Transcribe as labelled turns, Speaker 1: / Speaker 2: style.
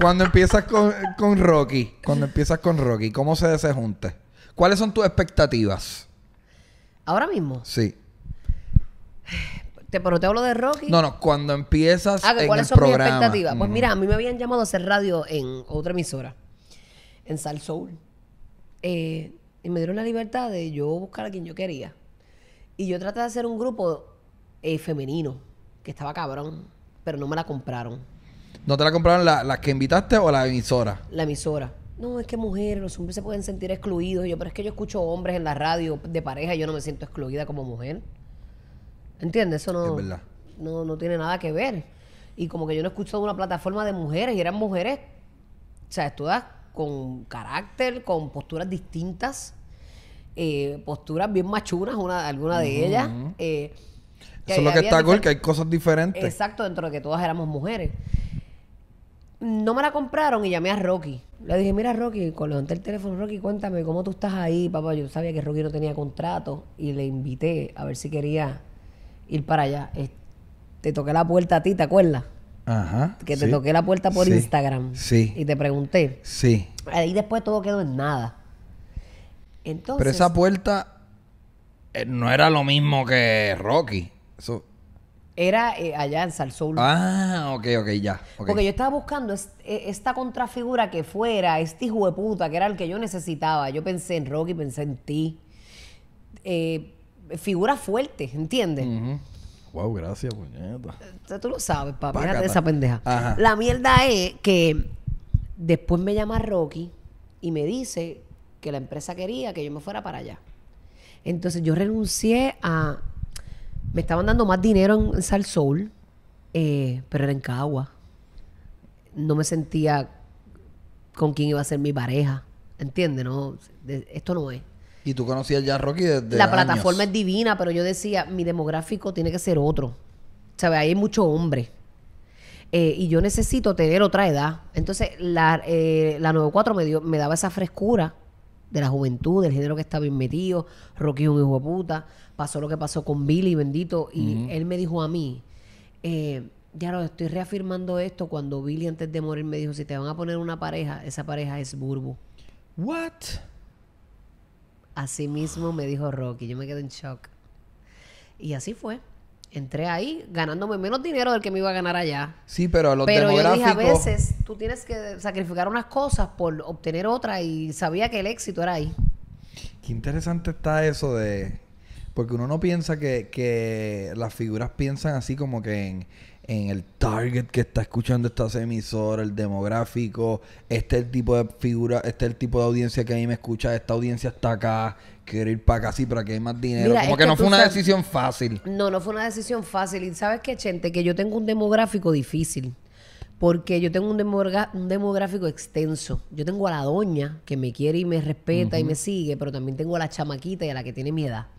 Speaker 1: Cuando empiezas con, Rocky, cuando empiezas con Rocky, ¿cómo se desajunte? ¿Cuáles son tus expectativas? ¿Ahora mismo? Sí.
Speaker 2: Te, pero te hablo de Rocky. No,
Speaker 1: no, cuando empiezas ah, ¿cuáles son programa? expectativas? Pues mira,
Speaker 2: a mí me habían llamado a hacer radio en otra emisora, en Sal Soul. Eh, y me dieron la libertad de yo buscar a quien yo quería. Y yo traté de hacer un grupo eh, femenino, que estaba cabrón, pero no me la compraron.
Speaker 1: ¿No te la compraron las la que invitaste o la emisora? La
Speaker 2: emisora. No, es que mujeres, los hombres se pueden sentir excluidos. Yo, pero es que yo escucho hombres en la radio de pareja y yo no me siento excluida como mujer. ¿Entiendes? Eso no, no, tiene nada que ver. Y como que yo no escucho una plataforma de mujeres y eran mujeres, o sea, todas con carácter, con posturas distintas, eh, posturas bien machunas, una, alguna de ellas. Eh, Eso es lo eh, que está cool, que hay
Speaker 1: cosas diferentes.
Speaker 2: Exacto, dentro de que todas éramos mujeres no me la compraron y llamé a Rocky. Le dije, mira Rocky, cuando levanté el teléfono, Rocky, cuéntame cómo tú estás ahí, papá. Yo sabía que Rocky no tenía contrato y le invité a ver si quería ir para allá. te toqué la puerta a ti, ¿te acuerdas?
Speaker 1: Ajá. Que te toqué la puerta por Instagram. Sí.
Speaker 2: Y te pregunté. Sí. Ahí después todo quedó en nada. Entonces. Pero esa puerta
Speaker 1: eh, no era lo mismo que Rocky. Eso,
Speaker 2: era eh, allá en Salzul.
Speaker 1: Ah, ok, ok, ya. Porque yo
Speaker 2: estaba buscando e, esta contrafigura que fuera, este hijo de puta, que era el que yo necesitaba. Yo pensé en Rocky, pensé en ti. Eh, Figura fuerte, fuertes, ¿entiendes? Wow, gracias, puñeta. Tú lo sabes, papá. de esa pendeja. La mierda es que después me llama Rocky y me dice que la empresa quería que yo me fuera para allá. Entonces yo renuncié a me estaban dando más dinero en, eh, pero era en Cagua. No me sentía con quién iba a ser mi pareja. ¿Entiendes? No, esto no es. Y tú conocías ya a Rocky desde. La plataforma es divina, pero yo decía, mi demográfico tiene que ser otro. ¿Sabes? hay mucho hombre. Eh, y yo necesito tener otra edad. Entonces, la, eh, la 94 me, dio, me daba esa frescura de la juventud, del género que estaba bien metido. Rocky un hijo de puta. Pasó lo que pasó con Billy, bendito. Y él me dijo a mí, eh, ya lo estoy reafirmando esto cuando Billy antes de morir me dijo, si te van a poner una pareja, esa pareja es Burbu. What? Así mismo me dijo Rocky. Yo me quedé en shock. Y así fue. Entré ahí ganándome menos dinero del que me iba a ganar allá. Sí,
Speaker 1: pero los demográficos... a veces
Speaker 2: tú tienes que sacrificar unas cosas por obtener otras y sabía que el éxito era ahí.
Speaker 1: Qué interesante está eso de... Porque uno no piensa que, las figuras piensan así como que en, el target que está escuchando estas emisoras, el demográfico, este es el tipo de figura, este el tipo de audiencia que a mí me escucha, esta audiencia está acá, quiero ir para acá sí para que hay más dinero. como que, no fue una decisión fácil.
Speaker 2: No, no fue una decisión fácil. Y sabes qué, gente, que yo tengo un demográfico difícil porque yo tengo un, un, demográfico extenso. Yo tengo a la doña que me quiere y me respeta y me sigue, pero también tengo a la chamaquita y a la que tiene mi edad.